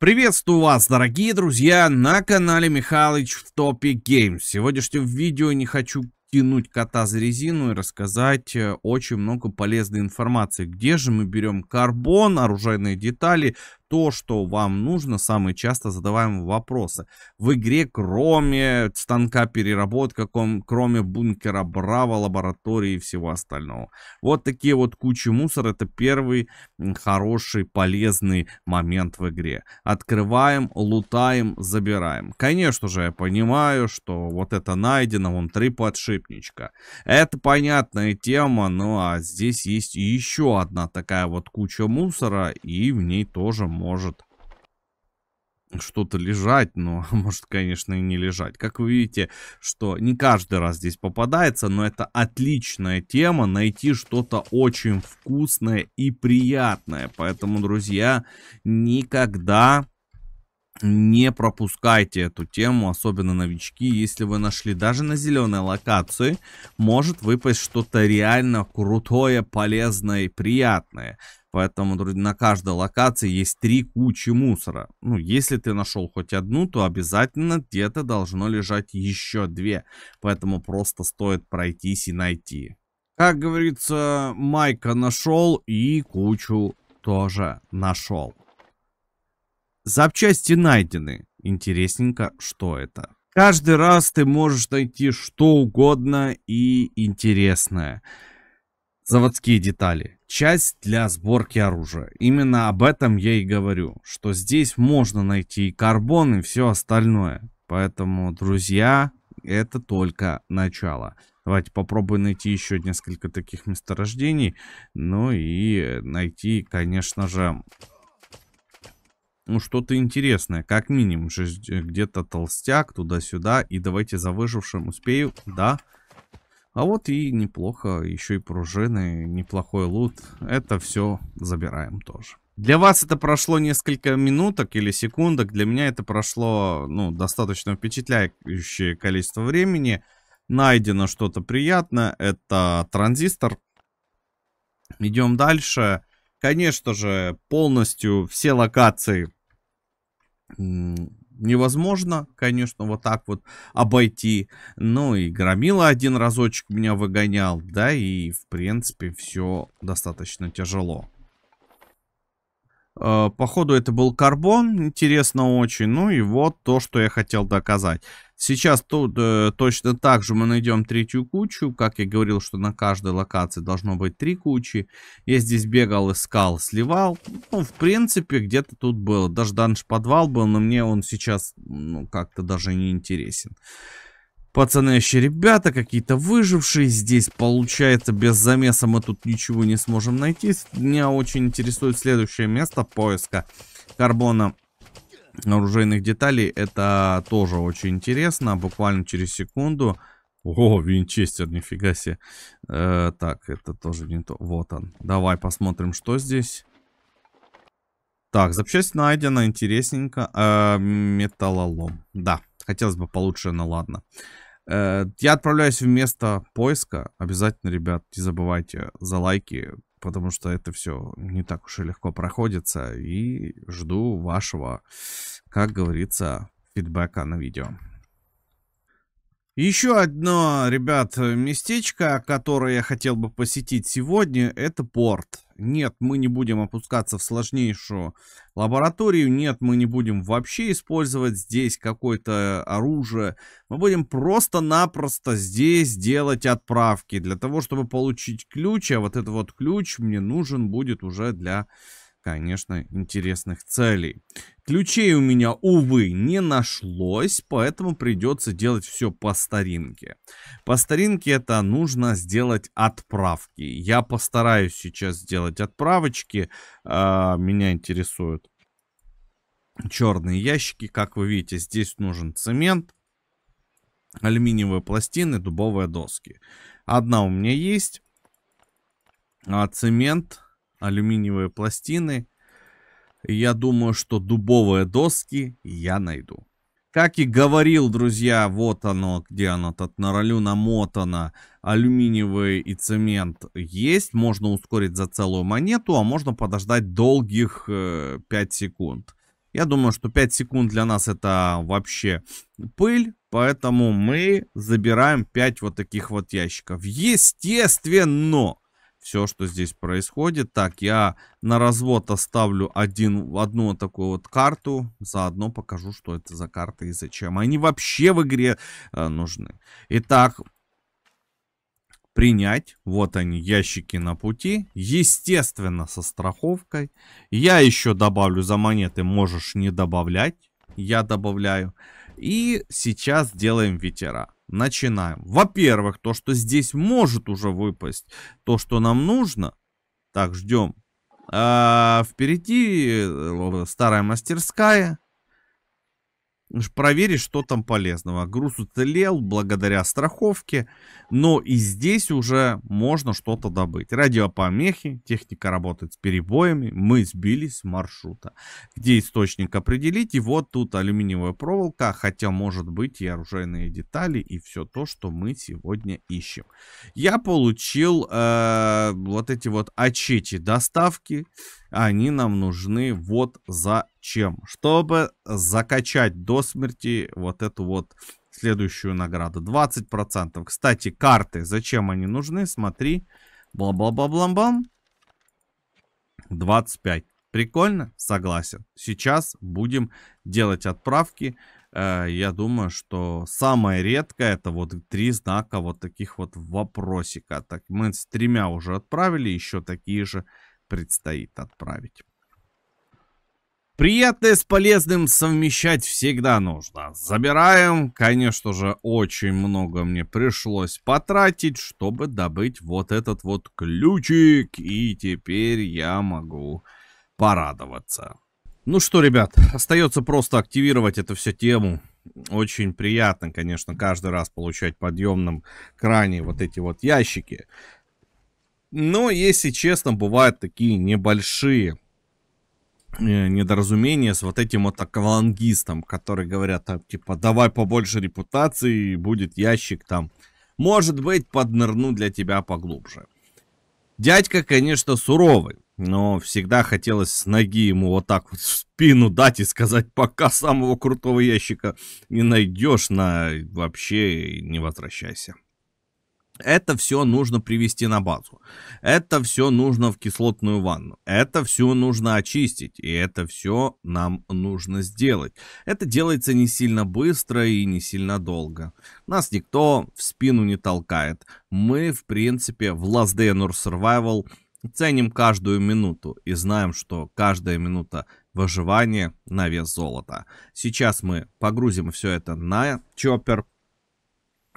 Приветствую вас, дорогие друзья, на канале Михалыч в Топе Геймс. В сегодняшнем видео не хочу тянуть кота за резину и рассказать э, очень много полезной информации. Где же мы берем карбон, оружейные детали, то, что вам нужно, самые часто задаваемые вопросы. В игре кроме станка переработка, кроме бункера Браво, лаборатории и всего остального. Вот такие вот кучи мусора. Это первый хороший, полезный момент в игре. Открываем, лутаем, забираем. Конечно же, я понимаю, что вот это найдено, вон три подшипничка. Это понятная тема, ну а здесь есть еще одна такая вот куча мусора, и в ней тоже может что-то лежать, но может, конечно, и не лежать. Как вы видите, что не каждый раз здесь попадается, но это отличная тема, найти что-то очень вкусное и приятное. Поэтому, друзья, никогда не пропускайте эту тему, особенно новички. Если вы нашли даже на зеленой локации, может выпасть что-то реально крутое, полезное и приятное. Поэтому на каждой локации есть три кучи мусора. Ну, если ты нашел хоть одну, то обязательно где-то должно лежать еще две. Поэтому просто стоит пройтись и найти. Как говорится, Майка нашел и кучу тоже нашел. Запчасти найдены. Интересненько, что это. Каждый раз ты можешь найти что угодно и интересное. Заводские детали часть для сборки оружия. Именно об этом я и говорю, что здесь можно найти и карбон, и все остальное. Поэтому, друзья, это только начало. Давайте попробуем найти еще несколько таких месторождений. Ну и найти, конечно же, ну, что-то интересное. Как минимум, где-то толстяк туда-сюда. И давайте за выжившим успею. Да, а вот и неплохо, еще и пружины, неплохой лут. Это все забираем тоже. Для вас это прошло несколько минуток или секундок. Для меня это прошло ну, достаточно впечатляющее количество времени. Найдено что-то приятное. Это транзистор. Идем дальше. Конечно же, полностью все локации невозможно, конечно, вот так вот обойти. Ну и Громила один разочек меня выгонял, да, и в принципе все достаточно тяжело. Э, походу это был карбон, интересно очень. Ну и вот то, что я хотел доказать. Сейчас тут э, точно так же мы найдем третью кучу. Как я говорил, что на каждой локации должно быть три кучи. Я здесь бегал, искал, сливал. Ну, в принципе, где-то тут было. Даже данж подвал был, но мне он сейчас ну, как-то даже не интересен. Пацаны еще ребята, какие-то выжившие. Здесь получается без замеса мы тут ничего не сможем найти. Меня очень интересует следующее место поиска карбона оружейных деталей. Это тоже очень интересно. Буквально через секунду. О, винчестер, нифига себе. Э, так, это тоже не то. Вот он. Давай посмотрим, что здесь. Так, запчасть найдена, интересненько. Э, металлолом. Да, хотелось бы получше, но ладно. Э, я отправляюсь в место поиска. Обязательно, ребят, не забывайте за лайки, потому что это все не так уж и легко проходится. И жду вашего, как говорится, фидбэка на видео. Еще одно, ребят, местечко, которое я хотел бы посетить сегодня, это порт. Нет, мы не будем опускаться в сложнейшую лабораторию. Нет, мы не будем вообще использовать здесь какое-то оружие. Мы будем просто-напросто здесь делать отправки. Для того, чтобы получить ключ. А вот этот вот ключ мне нужен будет уже для конечно, интересных целей. Ключей у меня, увы, не нашлось, поэтому придется делать все по старинке. По старинке это нужно сделать отправки. Я постараюсь сейчас сделать отправочки. А, меня интересуют черные ящики. Как вы видите, здесь нужен цемент, алюминиевые пластины, дубовые доски. Одна у меня есть. А цемент алюминиевые пластины. Я думаю, что дубовые доски я найду. Как и говорил, друзья, вот оно, где оно, тут на ролю намотано, алюминиевый и цемент есть. Можно ускорить за целую монету, а можно подождать долгих э, 5 секунд. Я думаю, что 5 секунд для нас это вообще пыль, поэтому мы забираем 5 вот таких вот ящиков. Естественно! все, что здесь происходит. Так, я на развод оставлю один, одну вот такую вот карту. Заодно покажу, что это за карты и зачем. Они вообще в игре э, нужны. Итак, принять. Вот они, ящики на пути. Естественно, со страховкой. Я еще добавлю за монеты. Можешь не добавлять. Я добавляю. И сейчас делаем ветера начинаем. Во-первых, то, что здесь может уже выпасть, то, что нам нужно. Так, ждем. А, впереди э, э, старая мастерская проверить, что там полезного. Груз уцелел благодаря страховке, но и здесь уже можно что-то добыть. Радиопомехи, техника работает с перебоями, мы сбились с маршрута. Где источник определить? И вот тут алюминиевая проволока, хотя может быть и оружейные детали, и все то, что мы сегодня ищем. Я получил э, вот эти вот очети доставки, они нам нужны вот зачем. Чтобы закачать до смерти вот эту вот следующую награду. 20%. Кстати, карты, зачем они нужны, смотри. Бла-бла-бла-бла-бам. 25. Прикольно? Согласен. Сейчас будем делать отправки. Э, я думаю, что самое редкое это вот три знака вот таких вот вопросика. Так, мы с тремя уже отправили, еще такие же предстоит отправить. Приятное с полезным совмещать всегда нужно. Забираем, конечно же, очень много мне пришлось потратить, чтобы добыть вот этот вот ключик. И теперь я могу порадоваться. Ну что, ребят, остается просто активировать эту всю тему. Очень приятно, конечно, каждый раз получать подъемным кране вот эти вот ящики. Но, если честно, бывают такие небольшие э, недоразумения с вот этим вот аквалангистом, который говорят, там, типа, давай побольше репутации, будет ящик там. Может быть, поднырну для тебя поглубже. Дядька, конечно, суровый, но всегда хотелось с ноги ему вот так вот в спину дать и сказать, пока самого крутого ящика не найдешь, на вообще не возвращайся. Это все нужно привести на базу. Это все нужно в кислотную ванну. Это все нужно очистить. И это все нам нужно сделать. Это делается не сильно быстро и не сильно долго. Нас никто в спину не толкает. Мы, в принципе, в Last Day Nur Survival ценим каждую минуту и знаем, что каждая минута выживания на вес золота. Сейчас мы погрузим все это на чоппер,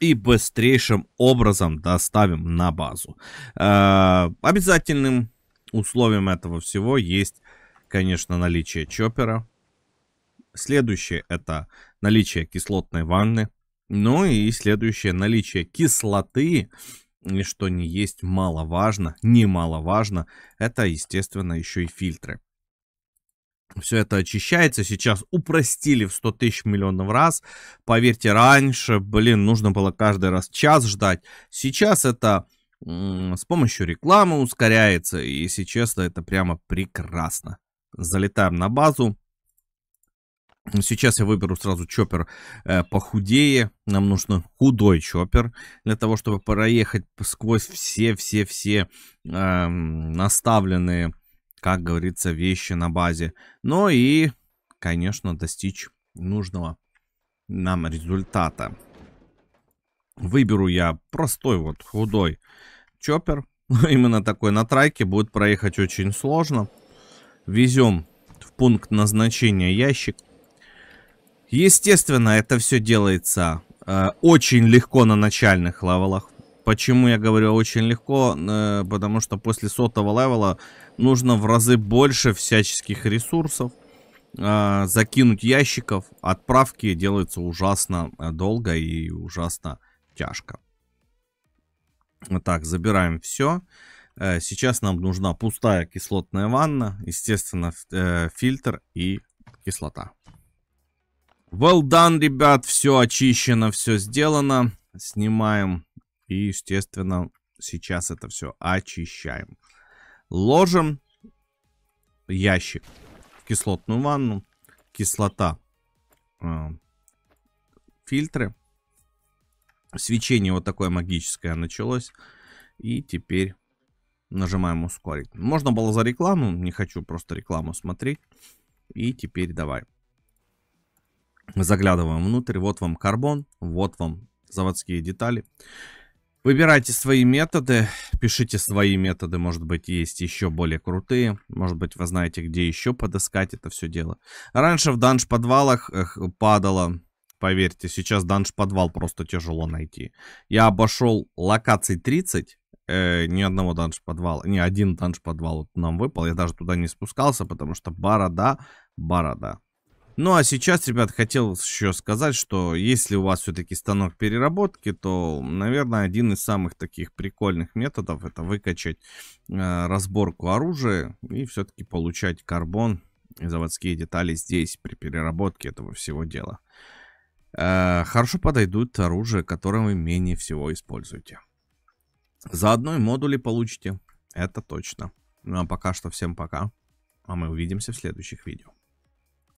и быстрейшим образом доставим на базу. Э, обязательным условием этого всего есть, конечно, наличие чоппера. Следующее это наличие кислотной ванны. Ну и следующее наличие кислоты. И что не есть маловажно, немаловажно, это, естественно, еще и фильтры все это очищается, сейчас упростили в 100 тысяч миллионов раз. Поверьте, раньше, блин, нужно было каждый раз час ждать. Сейчас это с помощью рекламы ускоряется, и, если честно, это прямо прекрасно. Залетаем на базу. Сейчас я выберу сразу чоппер э, похудее. Нам нужно худой чоппер для того, чтобы проехать сквозь все-все-все э, эм, наставленные как говорится, вещи на базе. но и, конечно, достичь нужного нам результата. Выберу я простой вот худой чоппер. Именно такой на трайке будет проехать очень сложно. Везем в пункт назначения ящик. Естественно, это все делается э, очень легко на начальных левелах. Почему я говорю очень легко? Э, потому что после сотого левела нужно в разы больше всяческих ресурсов. А, закинуть ящиков. Отправки делаются ужасно э, долго и ужасно тяжко. Так, забираем все. Э, сейчас нам нужна пустая кислотная ванна, естественно, фильтр и кислота. Well done, ребят, все очищено, все сделано. Снимаем и, естественно, сейчас это все очищаем. Ложим ящик в кислотную ванну. Кислота. Э, фильтры. Свечение вот такое магическое началось. И теперь нажимаем ускорить. Можно было за рекламу, не хочу просто рекламу смотреть. И теперь давай. Заглядываем внутрь. Вот вам карбон, вот вам заводские детали. Выбирайте свои методы, пишите свои методы, может быть, есть еще более крутые, может быть, вы знаете, где еще подыскать это все дело. Раньше в данж-подвалах падало, поверьте, сейчас данж-подвал просто тяжело найти. Я обошел локаций 30, э, ни одного данж-подвала, ни один данж-подвал нам выпал, я даже туда не спускался, потому что борода, борода. Ну а сейчас, ребят, хотел еще сказать, что если у вас все-таки станок переработки, то, наверное, один из самых таких прикольных методов это выкачать э, разборку оружия и все-таки получать карбон и заводские детали здесь при переработке этого всего дела. Э, хорошо подойдут оружие, которое вы менее всего используете. За одной модули получите, это точно. Ну а пока что всем пока, а мы увидимся в следующих видео.